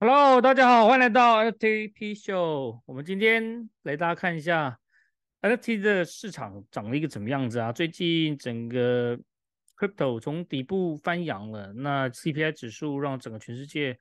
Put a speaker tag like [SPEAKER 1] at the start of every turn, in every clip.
[SPEAKER 1] Hello，大家好，欢迎来到 NFT Show。我们今天来大家看一下 NFT 的市场涨了一个怎么样子啊？最近整个 Crypto 从底部翻扬了，那 CPI 指数让整个全世界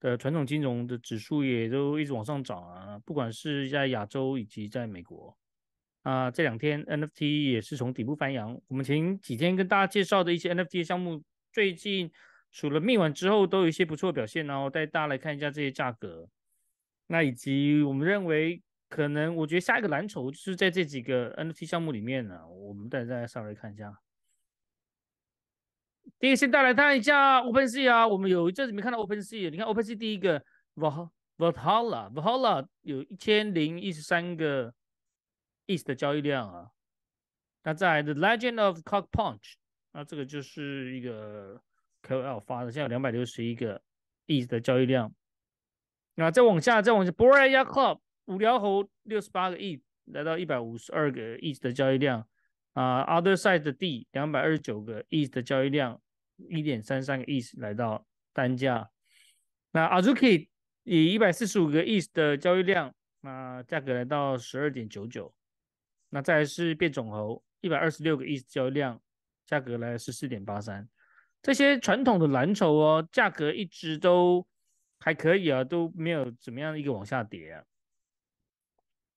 [SPEAKER 1] 的传统金融的指数也都一直往上涨啊，不管是在亚洲以及在美国啊，这两天 NFT 也是从底部翻扬。我们前几天跟大家介绍的一些 NFT 项目，最近。除了密完之后，都有一些不错的表现然后带大家来看一下这些价格，那以及我们认为可能，我觉得下一个蓝筹就是在这几个 NFT 项目里面呢。我们带大家上来看一下。第一，先带来看一下 OpenSea 啊。我们有一阵子没看到 OpenSea，你看 OpenSea 第一个 v a l h a l a Vahala 有一千零一十三个 e t 的交易量啊。那在 The Legend of Cockpunch，那这个就是一个。QL 发的，现在有两百六十一个 s 的交易量。那再往下，再往下 b o r a y a Club 五条猴六十八个 E 来到一百五十二个 s 的交易量。啊，Other Side 的 D 两百二十九个 s 的交易量，一点三三个亿来到单价。那 Azuki 以一百四十五个亿的交易量，那价格来到十二点九九。那再来是变种猴一百二十六个亿交易量，价格来到十四点八三。这些传统的蓝筹哦，价格一直都还可以啊，都没有怎么样一个往下跌啊。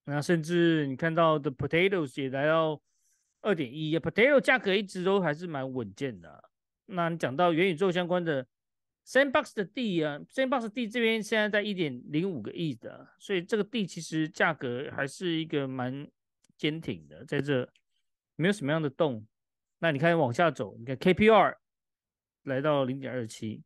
[SPEAKER 1] 那甚至你看到的 potatoes 也来到二点一啊，potato 价格一直都还是蛮稳健的。那你讲到元宇宙相关的 Sandbox 的地啊，Sandbox 地这边现在在一点零五个亿的，所以这个地其实价格还是一个蛮坚挺的，在这没有什么样的动。那你看往下走，你看 KPR。来到零点二七。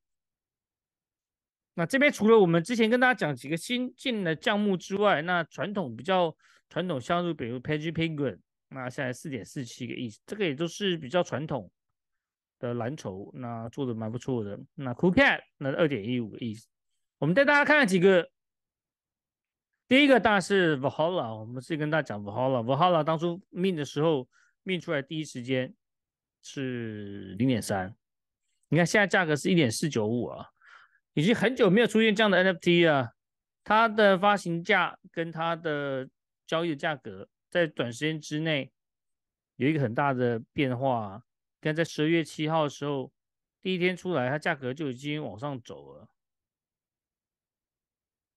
[SPEAKER 1] 那这边除了我们之前跟大家讲几个新进的项目之外，那传统比较传统项目，比如 Penguin，p 那现在四点四七个亿，这个也都是比较传统的蓝筹，那做的蛮不错的。那 Cool Cat，那二点一五个亿，我们带大家看几个，第一个当然是 Vahalla，l 我们是跟大家讲 Vahalla l。Vahalla l 当初命的时候，命出来第一时间是零点三。你看现在价格是一点四九五啊，已经很久没有出现这样的 NFT 啊，它的发行价跟它的交易的价格在短时间之内有一个很大的变化。跟在十二月七号的时候，第一天出来，它价格就已经往上走了。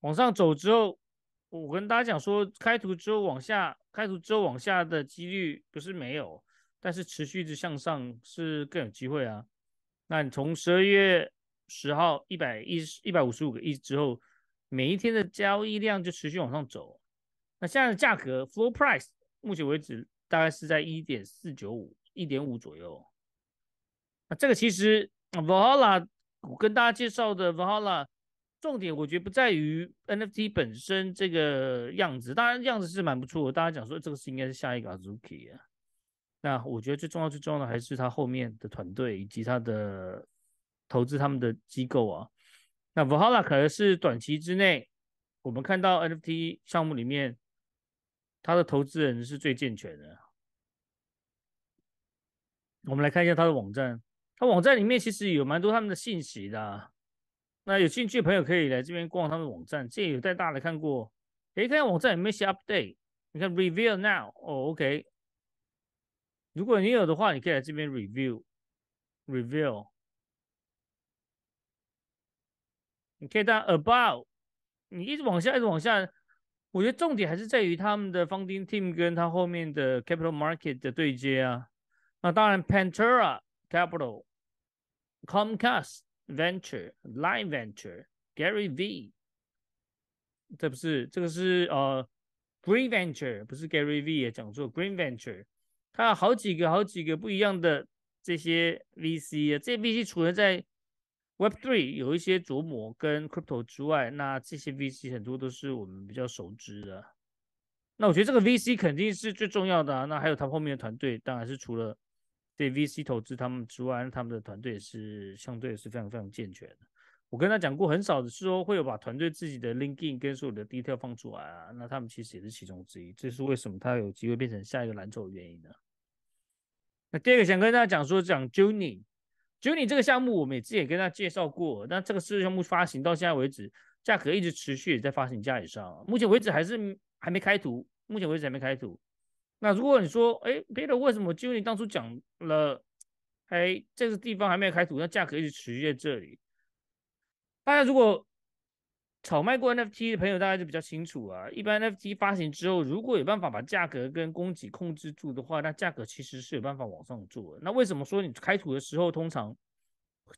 [SPEAKER 1] 往上走之后，我跟大家讲说，开图之后往下，开图之后往下的几率不是没有，但是持续的向上是更有机会啊。那你从十二月十号一百一十一百五十五个亿之后，每一天的交易量就持续往上走。那现在的价格 floor price 目前为止大概是在一点四九五一点五左右。那这个其实 v a l o a 我跟大家介绍的 v a l o a 重点我觉得不在于 NFT 本身这个样子，当然样子是蛮不错。大家讲说这个是应该是下一个 z u k i 啊。那我觉得最重要、最重要的还是他后面的团队以及他的投资他们的机构啊。那 VHOLA 可能是短期之内，我们看到 NFT 项目里面，他的投资人是最健全的。我们来看一下他的网站，他网站里面其实有蛮多他们的信息的。那有兴趣的朋友可以来这边逛他们的网站，这有带大家看过。可以看网站没有些 update，你看 reveal now 哦，OK。如果你有的话，你可以来这边 review，review。你可以到 about，你一直往下，一直往下。我觉得重点还是在于他们的 funding team 跟他后面的 capital market 的对接啊。那当然，Pantera Capital、Comcast Venture、Line Venture、Gary V。这不是，这个是呃 Green Venture，不是 Gary V 也讲座 Green Venture。有好几个、好几个不一样的这些 VC 啊，这些 VC 除了在 Web3 有一些琢磨跟 Crypto 之外，那这些 VC 很多都是我们比较熟知的。那我觉得这个 VC 肯定是最重要的。啊。那还有他后面的团队，当然是除了对 VC 投资他们之外，他们的团队也是相对也是非常非常健全的。我跟他讲过，很少的是说会有把团队自己的 LinkedIn 跟所有的 detail 放出来啊。那他们其实也是其中之一。这是为什么他有机会变成下一个蓝筹的原因呢？那第二个想跟大家讲说，讲 Juni，Juni 这个项目我们也之前也跟大家介绍过。那这个项目发行到现在为止，价格一直持续也在发行价以上。目前为止还是还没开图，目前为止还没开图。那如果你说，哎，Peter，为什么 Juni 当初讲了，哎，这个地方还没有开图，那价格一直持续在这里？大家如果炒卖过 NFT 的朋友大家就比较清楚啊。一般 NFT 发行之后，如果有办法把价格跟供给控制住的话，那价格其实是有办法往上的，那为什么说你开图的时候通常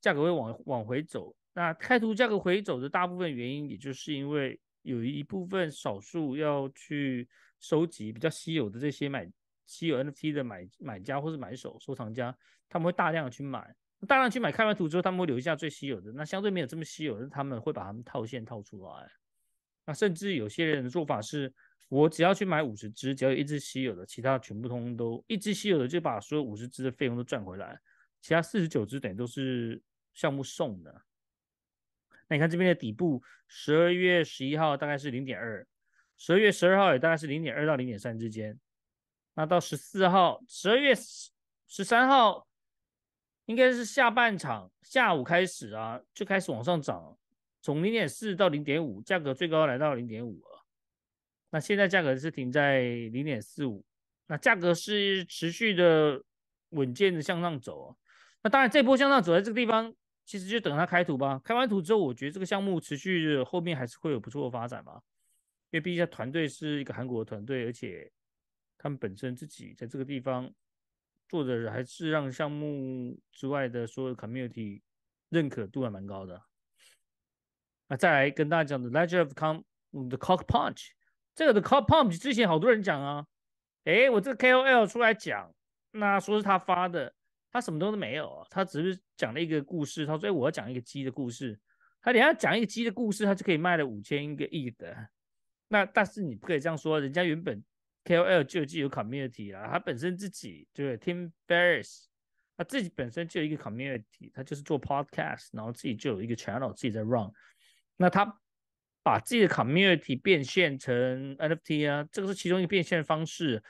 [SPEAKER 1] 价格会往往回走？那开图价格回走的大部分原因，也就是因为有一部分少数要去收集比较稀有的这些买稀有 NFT 的买买家或是买手收藏家，他们会大量的去买。大量去买开完图之后，他们会留下最稀有的，那相对没有这么稀有的，他们会把他们套现套出来。那甚至有些人的做法是，我只要去买五十只，只要有一只稀有的，其他全部通都一只稀有的就把所有五十只的费用都赚回来，其他四十九只等于都是项目送的。那你看这边的底部，十二月十一号大概是零点二，十二月十二号也大概是零点二到零点三之间。那到十四号，十二月十三号。应该是下半场下午开始啊，就开始往上涨，从零点四到零点五，价格最高来到零点五啊。那现在价格是停在零点四五，那价格是持续的稳健的向上走啊。那当然，这波向上走在这个地方，其实就等它开图吧。开完图之后，我觉得这个项目持续后面还是会有不错的发展嘛，因为毕竟它团队是一个韩国的团队，而且他们本身自己在这个地方。做的还是让项目之外的所有 community 认可度还蛮高的。啊，再来跟大家讲的 l e d g e r of Com the Cock Punch，这个的 Cock Punch，之前好多人讲啊，哎，我这个 K O L 出来讲，那说是他发的，他什么都没有，他只是讲了一个故事，他说我要讲一个鸡的故事，他等下讲一个鸡的故事，他就可以卖了五千一个亿的。那但是你不可以这样说，人家原本。KOL 就有既有 community 啦，他本身自己就是 Tim Ferriss，他自己本身就有一个 community，他就是做 podcast，然后自己就有一个 channel 自己在 run，那他把自己的 community 变现成 NFT 啊，这个是其中一个变现的方式。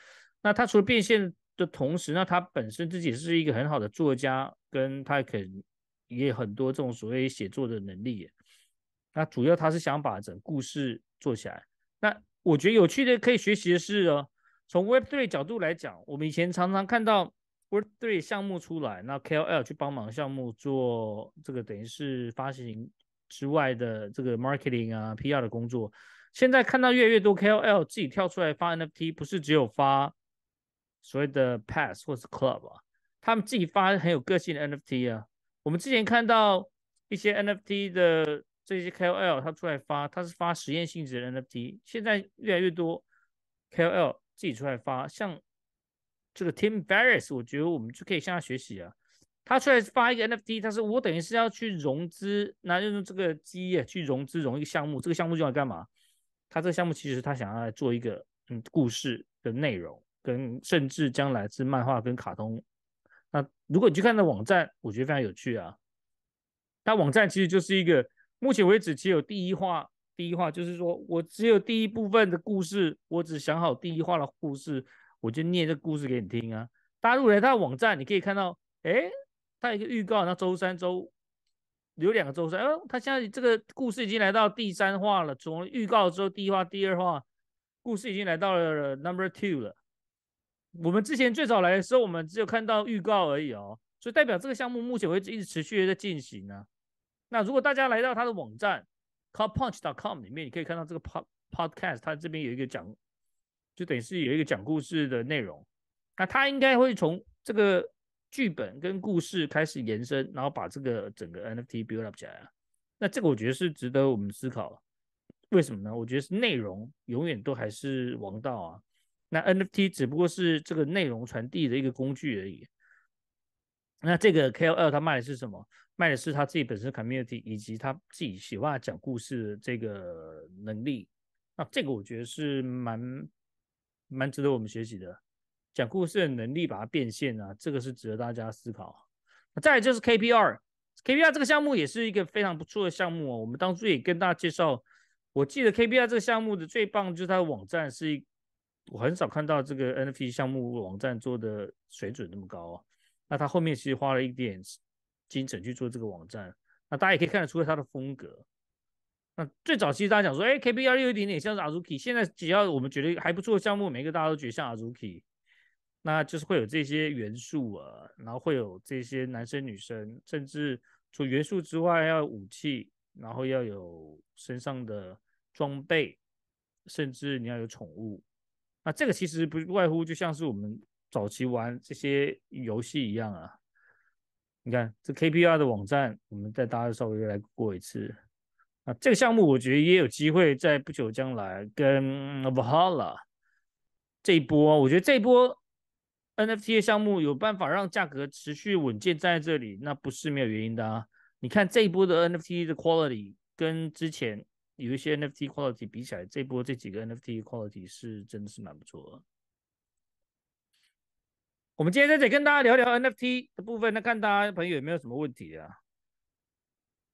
[SPEAKER 1] 那他除了变现的同时，那他本身自己也是一个很好的作家，跟他肯也有很多这种所谓写作的能力。那主要他是想把整故事做起来。那我觉得有趣的可以学习的是，从 w e b Three 角度来讲，我们以前常常看到 Web3 项目出来，那 KOL 去帮忙项目做这个等于是发行之外的这个 marketing 啊 PR 的工作。现在看到越来越多 KOL 自己跳出来发 NFT，不是只有发所谓的 pass 或是 club，啊，他们自己发很有个性的 NFT 啊。我们之前看到一些 NFT 的。这些 KOL 他出来发，他是发实验性质的 NFT。现在越来越多 KOL 自己出来发，像这个 Tim Barris，我觉得我们就可以向他学习啊。他出来发一个 NFT，他说我等于是要去融资，那用这个机去融资融一个项目。这个项目用来干嘛？他这个项目其实他想要做一个嗯故事的内容，跟甚至将来是漫画跟卡通。那如果你去看他网站，我觉得非常有趣啊。他网站其实就是一个。目前为止，只有第一话。第一话就是说我只有第一部分的故事，我只想好第一话的故事，我就念这故事给你听啊。大家如果来他网站，你可以看到，哎，他一个预告，那周三周有两个周三。哦，他现在这个故事已经来到第三话了，从预告之后，第一话、第二话，故事已经来到了 number two 了。我们之前最早来的时候，我们只有看到预告而已哦，所以代表这个项目目前为止一直持续在进行啊。那如果大家来到他的网站，carpunch.com 里面，你可以看到这个 pod podcast，他这边有一个讲，就等于是有一个讲故事的内容。那他应该会从这个剧本跟故事开始延伸，然后把这个整个 NFT build up 起来啊。那这个我觉得是值得我们思考，为什么呢？我觉得是内容永远都还是王道啊。那 NFT 只不过是这个内容传递的一个工具而已。那这个 KOL 他卖的是什么？卖的是他自己本身 community 以及他自己喜欢讲故事的这个能力。那这个我觉得是蛮蛮值得我们学习的，讲故事的能力把它变现啊，这个是值得大家思考。再就是 KPR，KPR 这个项目也是一个非常不错的项目哦。我们当初也跟大家介绍，我记得 KPR 这个项目的最棒就是它的网站是我很少看到这个 NFT 项目网站做的水准那么高那他后面其实花了一点精神去做这个网站，那大家也可以看得出他的风格。那最早其实大家讲说，哎 k B l 有一点点像是阿朱 o k i 现在只要我们觉得还不错的项目，每一个大家都觉得像阿朱 o k i 那就是会有这些元素啊，然后会有这些男生女生，甚至除元素之外要武器，然后要有身上的装备，甚至你要有宠物。那这个其实不外乎就像是我们。早期玩这些游戏一样啊，你看这 KPR 的网站，我们再大家稍微来过一次。啊，这个项目我觉得也有机会在不久将来跟 Vahala 这一波，我觉得这一波 NFT 的项目有办法让价格持续稳健站在这里，那不是没有原因的啊。你看这一波的 NFT 的 quality 跟之前有一些 NFT quality 比起来，这波这几个 NFT quality 是真的是蛮不错的。我们今天在这里跟大家聊聊 NFT 的部分，那看大家朋友有没有什么问题啊？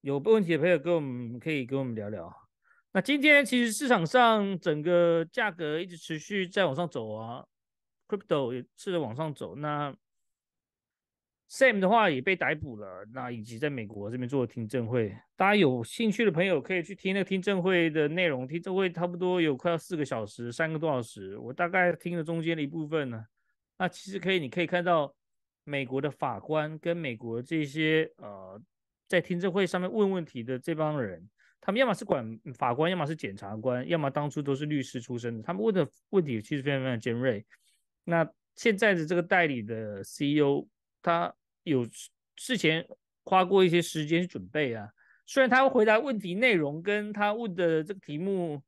[SPEAKER 1] 有问题的朋友跟我们可以跟我们聊聊。那今天其实市场上整个价格一直持续在往上走啊，Crypto 也是往上走。那 Sam 的话也被逮捕了，那以及在美国这边做了听证会，大家有兴趣的朋友可以去听那个听证会的内容。听证会差不多有快要四个小时，三个多小时，我大概听了中间的一部分呢。那其实可以，你可以看到美国的法官跟美国这些呃，在听证会上面问问题的这帮人，他们要么是管法官，要么是检察官，要么当初都是律师出身的。他们问的问题其实非常非常尖锐。那现在的这个代理的 CEO，他有事前花过一些时间去准备啊。虽然他回答问题内容跟他问的这个题目、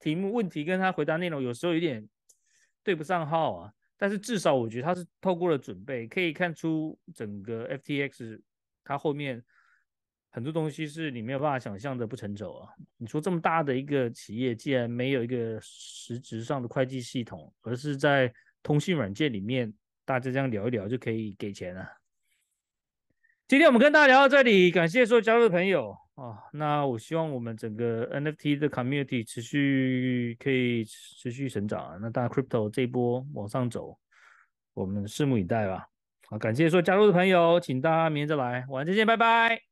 [SPEAKER 1] 题目问题跟他回答内容有时候有点对不上号啊。但是至少我觉得他是透过了准备，可以看出整个 FTX 它后面很多东西是你没有办法想象的不成熟啊！你说这么大的一个企业，既然没有一个实质上的会计系统，而是在通讯软件里面大家这样聊一聊就可以给钱了？今天我们跟大家聊到这里，感谢所有加入的朋友啊。那我希望我们整个 NFT 的 community 持续可以持续成长。那大家 crypto 这波往上走，我们拭目以待吧。好，感谢所有加入的朋友，请大家明天再来，晚上再见，拜拜。